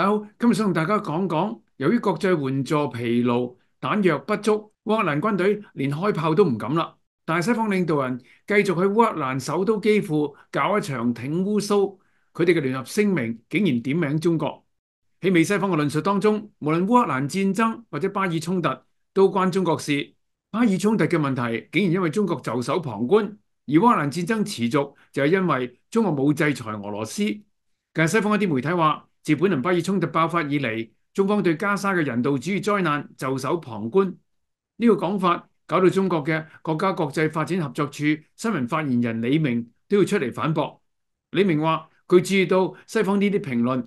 大家好，今日想同大家讲讲，由于国际援助疲劳、弹药不足，乌克兰军队连开炮都唔敢啦。但系西方领导人继续喺乌克兰首都基辅搞一场挺乌苏，佢哋嘅联合声明竟然点名中国。喺美西方嘅论述当中，无论乌克兰战争或者巴以冲突都关中国事。巴以冲突嘅问题竟然因为中国袖手旁观，而乌克兰战争持续就系因为中国冇制裁俄罗斯。但系西方一啲媒体话。自本轮巴以衝突爆發以嚟，中方對加沙嘅人道主義災難袖手旁觀呢個講法，搞到中國嘅國家國際發展合作處新聞發言人李明都要出嚟反駁。李明話：佢注意到西方呢啲評論，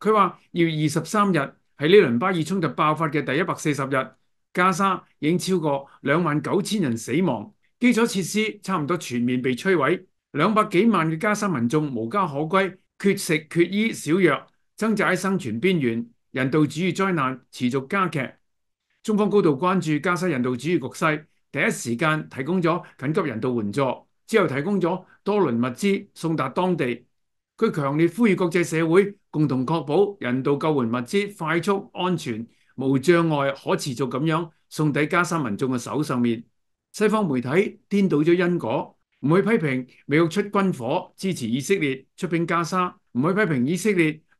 佢話：要二十三日係呢輪巴以衝突爆發嘅第一百四十日，加沙已超過兩萬九千人死亡，基礎設施差唔多全面被摧毀，兩百幾萬嘅加沙民眾無家可歸，缺食缺衣少藥。挣扎喺生存边缘，人道主义灾难持续加剧。中方高度关注加沙人道主义局势，第一时间提供咗紧急人道援助，之后提供咗多轮物资送达当地。佢强烈呼吁国际社会共同确保人道救援物资快速、安全、无障碍、可持续咁样送抵加沙民众嘅手上面。西方媒体颠倒咗因果，唔去批评美国出军火支持以色列出兵加沙，唔去批评以色列。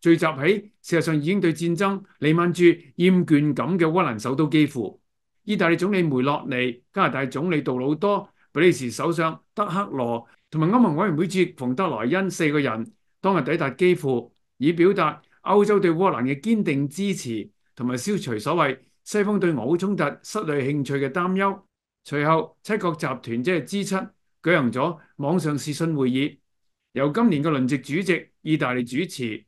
聚集喺事實上已經對戰爭、弥漫住厭倦感嘅烏蘭首都基乎意大利總理梅洛尼、加拿大總理杜魯多、比利時首相德克羅同埋歐盟委員會主席冯德萊恩四個人當日抵達基乎，以表達歐洲對烏蘭嘅堅定支持，同埋消除所謂西方對俄烏衝突失去興趣嘅擔憂。隨後七國集團即系支七舉行咗網上視訊會議，由今年嘅轮值主席意大利主持。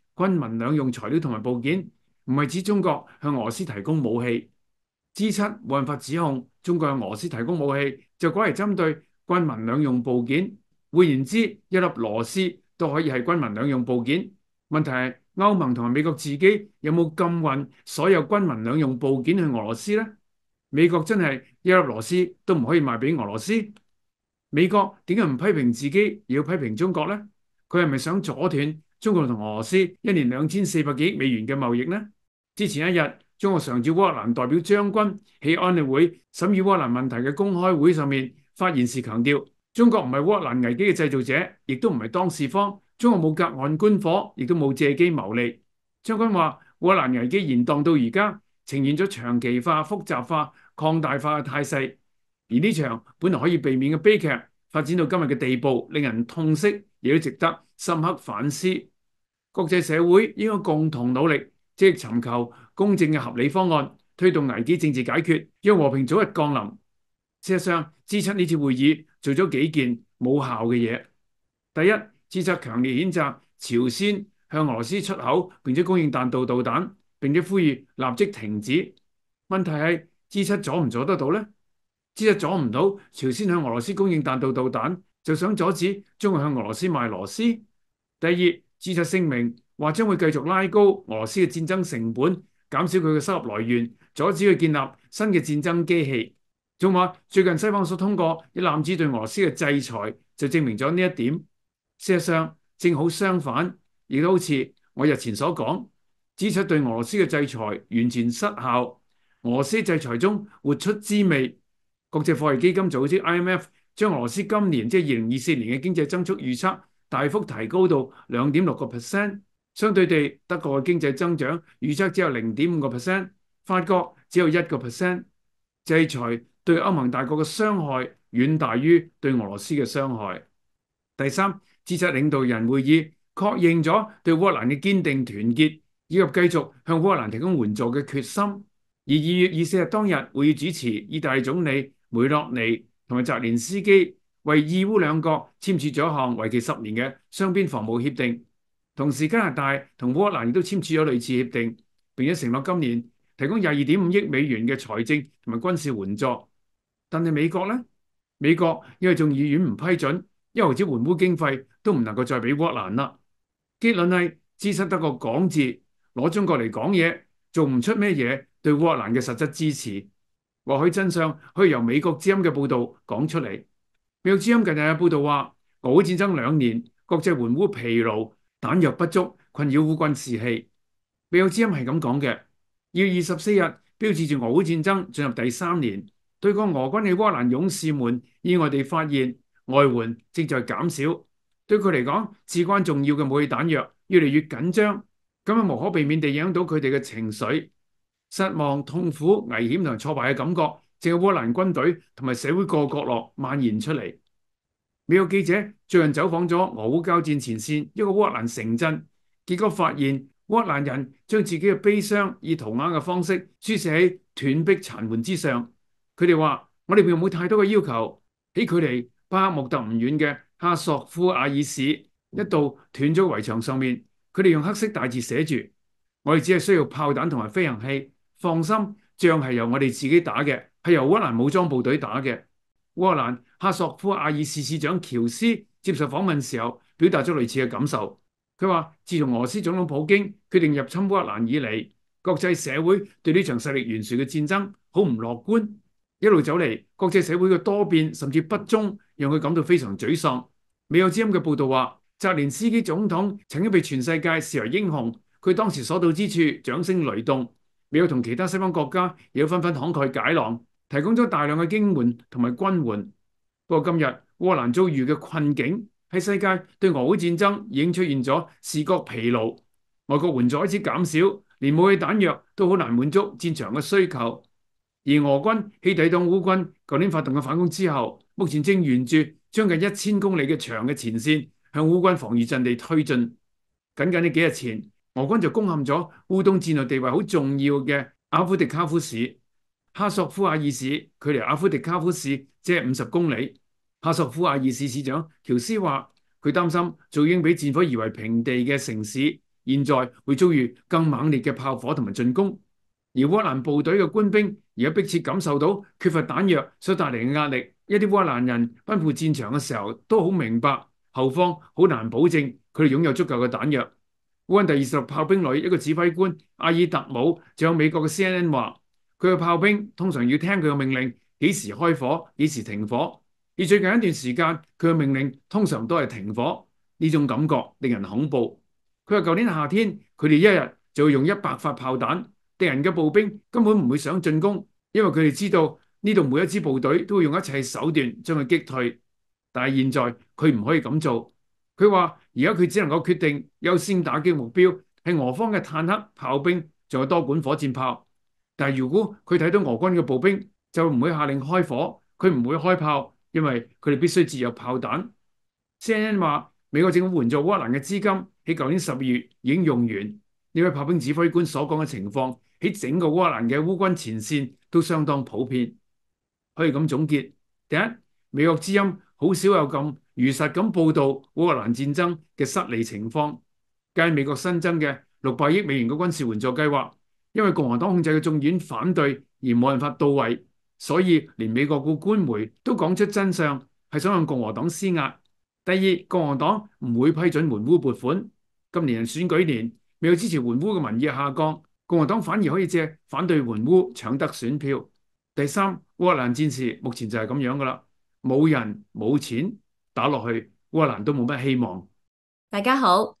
军民两用材料同埋部件，唔系指中国向俄罗斯提供武器，支七冇办法指控中国向俄罗斯提供武器，就改为针对军民两用部件。换言之，一粒螺丝都可以系军民两用部件。问题系欧盟同埋美国自己有冇禁运所有军民两用部件去俄罗斯呢？美国真系一粒螺丝都唔可以卖俾俄罗斯？美国点解唔批评自己，而要批评中国呢？佢系咪想阻断？中國同俄羅斯一年兩千四百幾美元嘅貿易呢？之前一日，中國常駐克蘭代表将軍喺安理會審議克蘭問題嘅公開會上面發言時強調：，中國唔係克蘭危機嘅製造者，亦都唔係当事方。中國冇隔岸觀火，亦都冇借機牟利。军軍話：克蘭危機延宕到而家，呈現咗長期化、複雜化、擴大化嘅態勢。而呢場本来可以避免嘅悲劇發展到今日嘅地步，令人痛惜，亦都值得深刻反思。国际社会应该共同努力，即系寻求公正嘅合理方案，推动危机政治解决，让和平早日降临。實上，支出呢次会议做咗几件冇效嘅嘢。第一，支出强烈谴责朝鲜向俄罗斯出口并且供应弹道导弹，并且呼吁立即停止。问题系支出阻唔阻得到咧？支出阻唔到朝鲜向俄罗斯供应弹道导弹，就想阻止，将國向俄罗斯卖螺丝。第二。指出聲明話將會繼續拉高俄斯嘅戰爭成本，減少佢嘅收入來源，阻止佢建立新嘅戰爭機器。仲話最近西方所通過一攬子對俄斯嘅制裁，就證明咗呢一點。事實上，正好相反，亦都好似我日前所講，指出對俄斯嘅制裁完全失效，俄斯制裁中活出滋味。國際貨幣基金組織 IMF 將俄斯今年即係二零二四年嘅經濟增速預測。大幅提高到兩點六個 percent，相對地德國嘅經濟增長預測只有零點五個 percent，法國只有一個 percent。制裁對歐盟大國嘅傷害遠大於對俄羅斯嘅傷害。第三，資質領導人會議確認咗對克蘭嘅堅定團結以及繼續向克蘭提供援助嘅決心。而二月二十四日當日會議主持，意大利總理梅洛尼同埋澤連斯基。为义乌两国签署咗一项为期十年嘅双边防务协定，同时加拿大同乌克兰亦都签署咗类似协定，并且承诺今年提供廿二点五亿美元嘅财政同埋军事援助。但系美国咧，美国因为众议院唔批准，一毫子援乌经费都唔能够再俾乌克兰啦。结论系支识得个讲字，攞中国嚟讲嘢，做唔出咩嘢对乌克兰嘅实质支持。或许真相可以由美国之音嘅报道讲出嚟。《每日之音》近日有报道话，俄乌战争两年，国际援乌疲劳，弹药不足，困扰乌军士气。《每日之音》系咁讲嘅，要二十四日，标志住俄乌战争进入第三年。对抗俄军嘅波兰勇士们意外地发现，外援正在减少，对佢嚟讲至关重要嘅武器弹药越嚟越紧张，咁啊无可避免地影响到佢哋嘅情绪，失望、痛苦、危险同挫败嘅感觉。净系波兰军队同埋社会各角落蔓延出嚟。美国记者最近走访咗俄乌交战前线一个波兰城镇，结果发现波兰人将自己嘅悲伤以涂鸦嘅方式书写喺断壁残垣之上。佢哋话：我哋并冇太多嘅要求。喺距离巴克穆特唔远嘅哈索夫阿尔市，一道断咗围墙上面，佢哋用黑色大字写住：我哋只系需要炮弹同埋飞行器。放心，仗系由我哋自己打嘅。系由烏蘭武裝部隊打嘅。烏蘭哈索夫阿爾市市長喬斯接受訪問時候，表達咗類似嘅感受。佢話：，自從俄斯總統普京決定入侵烏蘭以嚟，國際社會對呢場勢力懸殊嘅戰爭好唔樂觀。一路走嚟，國際社會嘅多變甚至不忠，讓佢感到非常沮喪。美有之音嘅報導話，泽连斯基總統曾經被全世界視為英雄，佢當時所到之處掌聲雷動，美有同其他西方國家亦都紛紛慷慨解囊。提供咗大量嘅經援同埋軍援，不過今日烏蘭遭遇嘅困境，喺世界對俄烏戰爭已經出現咗視覺疲勞，外國援助開始減少，連武器彈藥都好難滿足戰場嘅需求。而俄軍喺抵挡烏軍舊年發動嘅反攻之後，目前正沿住將近一千公里嘅長嘅前線向烏軍防禦陣地推進。僅僅呢幾日前，俄軍就攻陷咗烏東戰略地位好重要嘅阿夫迪卡夫市。哈索夫亚尔市，距离阿夫迪卡夫市只系五十公里。哈索夫亚尔市市长乔斯话：，佢担心早已经俾战火夷为平地嘅城市，现在会遭遇更猛烈嘅炮火同埋进攻。而乌克兰部队嘅官兵而家迫切感受到缺乏弹药所带嚟嘅压力。一啲乌克兰人奔赴战场嘅时候，都好明白后方好难保证佢哋拥有足够嘅弹药。乌军第二十六炮兵旅一个指挥官阿尔特姆，仲有美国嘅 CNN 话。佢嘅炮兵通常要聽佢嘅命令，幾時開火，幾時停火。而最近一段時間，佢嘅命令通常都係停火。呢種感覺令人恐怖。佢話：舊年夏天，佢哋一日就會用一百發炮彈。敵人嘅步兵根本唔會想進攻，因為佢哋知道呢度每一支部隊都會用一切手段將佢擊退。但係現在佢唔可以咁做。佢話：而家佢只能夠決定優先打擊目標係俄方嘅坦克、炮兵仲有多管火箭炮。但係如果佢睇到俄軍嘅步兵，就唔會下令開火，佢唔會開炮，因為佢哋必須自由炮彈。CNN 話美國政府援助烏蘭嘅資金喺舊年十二月已經用完。呢位炮兵指揮官所講嘅情況喺整個烏蘭嘅烏軍前線都相當普遍。可以咁總結：第一，美國之音好少有咁如實咁報導烏克蘭戰爭嘅失利情況；，計美國新增嘅六百億美元嘅軍事援助計劃。因为共和党控制嘅众院反对而冇办法到位，所以连美国官媒都讲出真相，系想向共和党施压。第二，共和党唔会批准援乌拨款。今年选举年，未有支持援乌嘅民意下降，共和党反而可以借反对援乌抢得选票。第三，乌克兰战事目前就系咁样噶啦，冇人冇钱打落去，乌克兰都冇乜希望。大家好。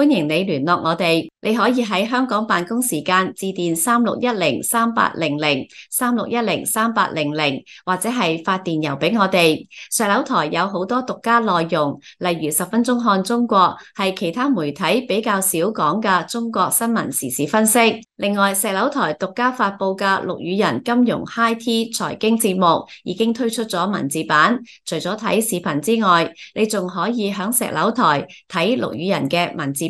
欢迎你联络我哋，你可以喺香港办公时间致电三六一零三八零零三六一零三八零零，或者系发电邮俾我哋。石楼台有好多独家内容，例如十分钟看中国系其他媒体比较少讲嘅中国新闻时事分析。另外，石楼台独家发布嘅陆语人金融 HiT 财经节目已经推出咗文字版，除咗睇视频之外，你仲可以响石楼台睇陆语人嘅文字。